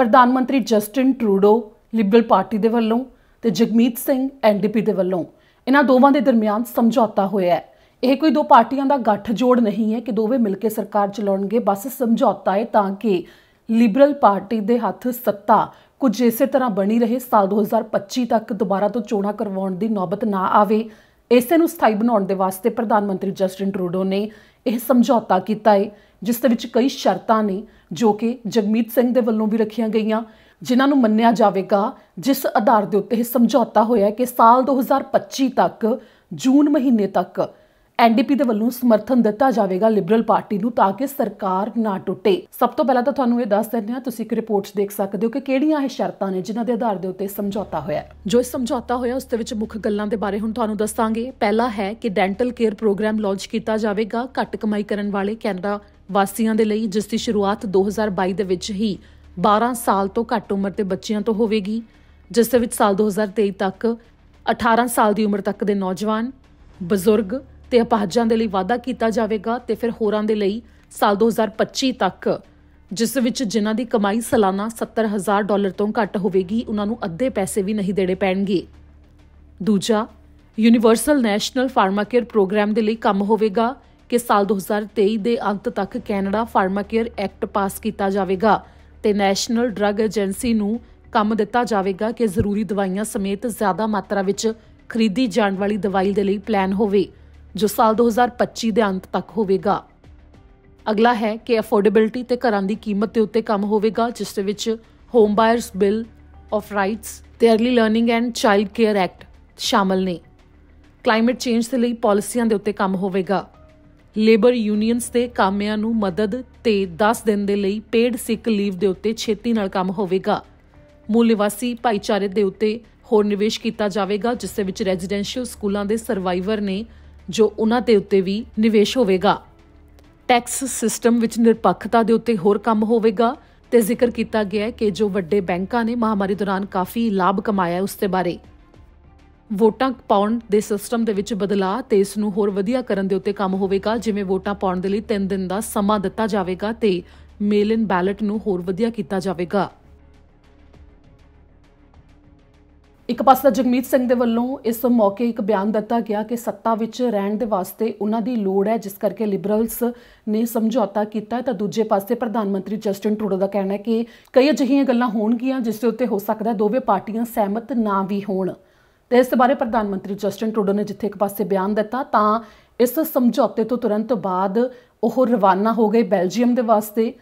ਪ੍ਰਧਾਨ ਮੰਤਰੀ Justin Trudeau Liberal party ਦੇ ਵੱਲੋਂ ਤੇ ਜਗਮੀਤ ਸਿੰਘ ਐਨਡੀਪੀ ਦੇ ਵੱਲੋਂ ਇਹਨਾਂ ਦੋਵਾਂ ਦੇ ਦਰਮਿਆਨ ਸਮਝੌਤਾ ਹੋਇਆ ਹੈ ਇਹ ਕੋਈ ਦੋ ਪਾਰਟੀਆਂ ਦਾ ਗੱਠ ਜੋੜ ਨਹੀਂ ਹੈ ਕਿ ਦੋਵੇਂ ਮਿਲ ਕੇ ਸਰਕਾਰ ਚਲਾਉਣਗੇ ਬਸ ਸਮਝੌਤਾ ਹੈ ਤਾਂ ਕਿ ਲਿਬਰਲ ਪਾਰਟੀ ਦੇ ਹੱਥ ਸੱਤਾ ਕੁਝ ਇਸੇ ਤਰ੍ਹਾਂ ਬਣੀ ਰਹੇ ਸਾਲ 2025 ਤੱਕ ਦੁਬਾਰਾ ਤੋਂ ਚੋਣਾਂ ਕਰਵਾਉਣ ਦੀ ਨੌਬਤ ਨਾ ਆਵੇ ਇਸੇ ਨੂੰ ਸਥਾਈ ਬਣਾਉਣ ਦੇ ਵਾਸਤੇ ਪ੍ਰਧਾਨ ਮੰਤਰੀ ਜਸਟਿਨ ਟਰੂਡੋ ਨੇ ਇਹ ਸਮਝੌਤਾ ਕੀਤਾ ਹੈ ਜਿਸ ਦੇ ਵਿੱਚ ਕਈ ਸ਼ਰਤਾਂ ਨੇ ਜੋ ਕਿ ਜਗਮੀਤ ਸਿੰਘ ਦੇ ਵੱਲੋਂ ਵੀ ਰੱਖੀਆਂ ਗਈਆਂ ਜਿਨ੍ਹਾਂ ਨੂੰ ਮੰਨਿਆ ਜਾਵੇਗਾ ਜਿਸ ਆਧਾਰ ਦੇ ਉੱਤੇ ਇਹ ਸਮਝੌਤਾ ਹੋਇਆ ਕਿ ਸਾਲ 2025 ਤੱਕ ਜੂਨ ਮਹੀਨੇ ਤੱਕ ਐਨਡੀਪੀ ਦੇ ਵੱਲੋਂ ਸਮਰਥਨ ਦਿੱਤਾ ਜਾਵੇਗਾ ਲਿਬਰਲ ਪਾਰਟੀ ਨੂੰ ਤਾਂ ਕਿ ਸਰਕਾਰ ਨਾ ਟੁੱਟੇ ਸਭ ਤੋਂ ਪਹਿਲਾਂ ਤਾਂ ਤੁਹਾਨੂੰ ਇਹ ਦੱਸ ਦਿੰਦੇ ਹਾਂ ਤੁਸੀਂ ਇੱਕ ਰਿਪੋਰਟ ਦੇਖ ਸਕਦੇ ਹੋ ਕਿ ਕਿਹੜੀਆਂ ਇਹ ਸ਼ਰਤਾਂ ਨੇ ਜਿਨ੍ਹਾਂ ਦੇ ਆਧਾਰ ਦੇ ਉੱਤੇ ਸਮਝੌਤਾ ਹੋਇਆ ਜੋ ਇਸ ਸਮਝੌਤਾ ਹੋਇਆ ਉਸ ਦੇ ਵਿੱਚ ਮੁੱਖ ਗੱਲਾਂ ਦੇ ਬਾਰੇ ਹੁਣ ਤੁਹਾਨੂੰ ਦੱਸਾਂਗੇ ਪਹਿਲਾ ਹੈ ਕਿ ਡੈਂਟਲ ਕੇਅਰ ਪ੍ਰੋਗਰਾਮ ਲਾਂਚ ਕੀਤਾ ਜਾਵੇਗਾ ਘੱਟ ਕਮਾਈ ਕਰਨ ਵਾਲੇ ਕੈਨੇਡਾ ਵਾਸੀਆਂ ਦੇ ਲਈ ਜਿਸ ਦੀ ਸ਼ੁਰੂਆਤ 2022 ਦੇ ਵਿੱਚ ਹੀ 12 ਸਾਲ ਤੋਂ ਘੱਟ ਉਮਰ ਦੇ ਬੱਚਿਆਂ ਤੋਂ ਹੋਵੇਗੀ ਜਿਸ ਦੇ ਵਿੱਚ ਸਾਲ 2023 ਤੱਕ 18 ਸਾਲ ਦੀ ਉਮਰ ਤੱਕ ਦੇ ਨੌਜਵਾਨ ਬਜ਼ੁਰਗ ਤੇ ਅਪਾਹਜਾਂ ਦੇ ਲਈ ਵਾਅਦਾ ਕੀਤਾ ਜਾਵੇਗਾ ਤੇ ਫਿਰ ਹੋਰਾਂ ਦੇ ਲਈ ਸਾਲ 2025 ਤੱਕ ਜਿਸ ਵਿੱਚ ਜਿਨ੍ਹਾਂ ਦੀ ਕਮਾਈ ਸਾਲਾਨਾ 70000 ਡਾਲਰ ਤੋਂ ਘੱਟ ਹੋਵੇਗੀ ਉਹਨਾਂ ਨੂੰ ਅੱਧੇ ਪੈਸੇ ਵੀ ਨਹੀਂ ਦੇਣੇ ਪੈਣਗੇ ਦੂਜਾ ਯੂਨੀਵਰਸਲ ਨੈਸ਼ਨਲ ਫਾਰਮਾਕੇਅਰ ਪ੍ਰੋਗਰਾਮ ਦੇ ਲਈ ਕੰਮ ਹੋਵੇਗਾ ਕਿ ਸਾਲ 2023 ਦੇ ਅੰਤ ਤੱਕ ਕੈਨੇਡਾ ਫਾਰਮਾਕੇਅਰ ਐਕਟ ਪਾਸ ਕੀਤਾ ਜਾਵੇਗਾ ਤੇ ਨੈਸ਼ਨਲ ਡਰੱਗ ਏਜੰਸੀ ਨੂੰ ਕੰਮ ਦਿੱਤਾ ਜਾਵੇਗਾ ਕਿ ਜ਼ਰੂਰੀ ਦਵਾਈਆਂ ਸਮੇਤ ਜ਼ਿਆਦਾ ਮਾਤਰਾ ਵਿੱਚ ਖਰੀਦੀ ਜਾਣ ਵਾਲੀ ਦਵਾਈ ਦੇ ਲਈ ਪਲਾਨ ਹੋਵੇ ਜੋ ਸਾਲ 2025 ਦੇ ਅੰਤ ਤੱਕ ਹੋਵੇਗਾ ਅਗਲਾ ਹੈ ਕਿ ਅਫੋਰਡੇਬਿਲਟੀ ਤੇ ਘਰਾਂ ਦੀ ਕੀਮਤ ਦੇ ਉੱਤੇ ਕੰਮ ਹੋਵੇਗਾ ਜਿਸ ਦੇ ਵਿੱਚ home buyers bill of rights ਤੇ early learning and child care act ਸ਼ਾਮਲ ਨੇ ਕਲਾਈਮੇਟ ਚੇਂਜ ਦੇ ਲਈ ਪਾਲਿਸੀਆਂ ਦੇ ਉੱਤੇ ਕੰਮ ਹੋਵੇਗਾ ਲੇਬਰ ਯੂਨੀਅਨਸ ਤੇ ਕਾਮਿਆਂ ਨੂੰ ਮਦਦ ਤੇ 10 ਦਿਨ ਦੇ ਲਈ ਪੇਡ ਸਿਕ ਲੀਵ ਦੇ ਉੱਤੇ ਛੇਤੀ ਨਾਲ ਕੰਮ ਹੋਵੇਗਾ ਮੂਲ ਨਿਵਾਸੀ ਭਾਈਚਾਰੇ ਦੇ ਉੱਤੇ ਹੋਰ ਨਿਵੇਸ਼ ਕੀਤਾ ਜਾਵੇਗਾ ਜਿਸ ਦੇ ਵਿੱਚ ਰੈਜ਼ੀਡੈਂਸ਼ੀਅਲ ਸਕੂਲਾਂ ਦੇ ਸਰਵਾਈਵਰ ਨੇ ਜੋ ਉਹਨਾਂ ਦੇ ਉੱਤੇ ਵੀ ਨਿਵੇਸ਼ ਹੋਵੇਗਾ ਟੈਕਸ ਸਿਸਟਮ ਵਿੱਚ ਨਿਰਪੱਖਤਾ ਦੇ ਉੱਤੇ ਹੋਰ ਕੰਮ ਹੋਵੇਗਾ ਤੇ ਜ਼ਿਕਰ ਕੀਤਾ ਗਿਆ ਹੈ ਕਿ ਜੋ ਵੱਡੇ ਬੈਂਕਾਂ ਨੇ ਮਹਾਮਾਰੀ ਦੌਰਾਨ ਕਾਫੀ ਲਾਭ ਕਮਾਇਆ ਉਸ ਦੇ ਬਾਰੇ ਵੋਟਾਂ ਪਾਉਣ ਦੇ ਸਿਸਟਮ ਦੇ ਵਿੱਚ ਬਦਲਾਅ ਤੇ ਇਸ ਨੂੰ ਹੋਰ ਵਧੀਆ ਕਰਨ ਦੇ ਉੱਤੇ ਕੰਮ ਹੋਵੇਗਾ ਜਿਵੇਂ ਵੋਟਾਂ ਪਾਉਣ ਦੇ ਲਈ 3 ਦਿਨ ਦਾ ਸਮਾਂ ਦਿੱਤਾ ਜਾਵੇਗਾ ਤੇ ਮੇਲ ਇਨ ਬੈਲਟ ਨੂੰ ਹੋਰ ਵਧੀਆ ਕੀਤਾ ਜਾਵੇਗਾ ਇੱਕ ਪਾਸੇ ਤਾਂ ਜਗਮੀਤ ਸਿੰਘ ਦੇ ਵੱਲੋਂ ਇਸ ਮੌਕੇ ਇੱਕ ਬਿਆਨ ਦਿੱਤਾ ਗਿਆ ਕਿ ਸੱਤਾ ਵਿੱਚ ਰਹਿਣ ਦੇ ਵਾਸਤੇ ਉਹਨਾਂ ਦੀ ਲੋੜ ਹੈ ਜਿਸ ਕਰਕੇ ਲਿਬਰਲਸ ਨੇ ਸਮਝੌਤਾ ਕੀਤਾ ਤਾਂ ਦੂਜੇ ਪਾਸੇ ਪ੍ਰਧਾਨ ਮੰਤਰੀ ਜਸਟਿਨ ਟਰੂਡੋ ਦਾ ਕਹਿਣਾ ਹੈ ਕਿ ਕਈ ਅਜਿਹੀਆਂ ਗੱਲਾਂ ਹੋਣਗੀਆਂ ਜਿਸ ਦੇ ਉੱਤੇ ਹੋ ਸਕਦਾ ਦੋਵੇਂ ਪਾਰਟੀਆਂ ਸਹਿਮਤ ਨਾ ਵੀ ਹੋਣ ਤੇ ਇਸ ਬਾਰੇ ਪ੍ਰਧਾਨ ਮੰਤਰੀ ਜਸਟਿਨ ਟਰੂਡੋ ਨੇ ਜਿੱਥੇ ਇੱਕ ਪਾਸੇ ਬਿਆਨ ਦਿੱਤਾ ਤਾਂ ਇਸ ਸਮਝੌਤੇ ਤੋਂ ਤੁਰੰਤ ਬਾਅਦ ਉਹ ਰਵਾਨਾ ਹੋ ਗਏ ਬੈਲਜੀਅਮ ਦੇ ਵਾਸਤੇ